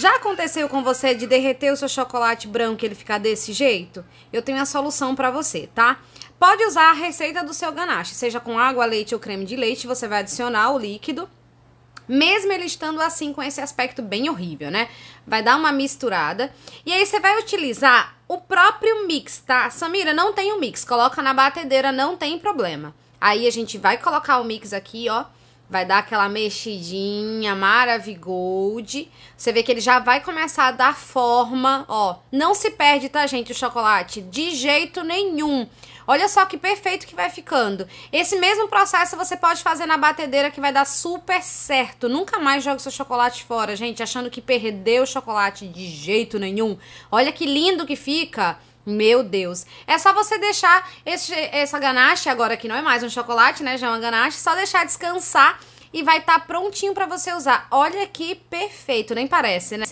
Já aconteceu com você de derreter o seu chocolate branco e ele ficar desse jeito? Eu tenho a solução para você, tá? Pode usar a receita do seu ganache, seja com água, leite ou creme de leite, você vai adicionar o líquido mesmo ele estando assim com esse aspecto bem horrível, né? Vai dar uma misturada. E aí você vai utilizar o próprio mix, tá? Samira, não tem o um mix, coloca na batedeira, não tem problema. Aí a gente vai colocar o mix aqui, ó. Vai dar aquela mexidinha, maravigold. Você vê que ele já vai começar a dar forma, ó. Não se perde, tá, gente, o chocolate? De jeito nenhum. Olha só que perfeito que vai ficando. Esse mesmo processo você pode fazer na batedeira que vai dar super certo. Nunca mais jogue seu chocolate fora, gente, achando que perdeu o chocolate de jeito nenhum. Olha que lindo que fica. Meu Deus. É só você deixar esse, essa ganache, agora que não é mais um chocolate, né? Já é uma ganache, só deixar descansar e vai estar tá prontinho para você usar. Olha que perfeito, nem parece, né?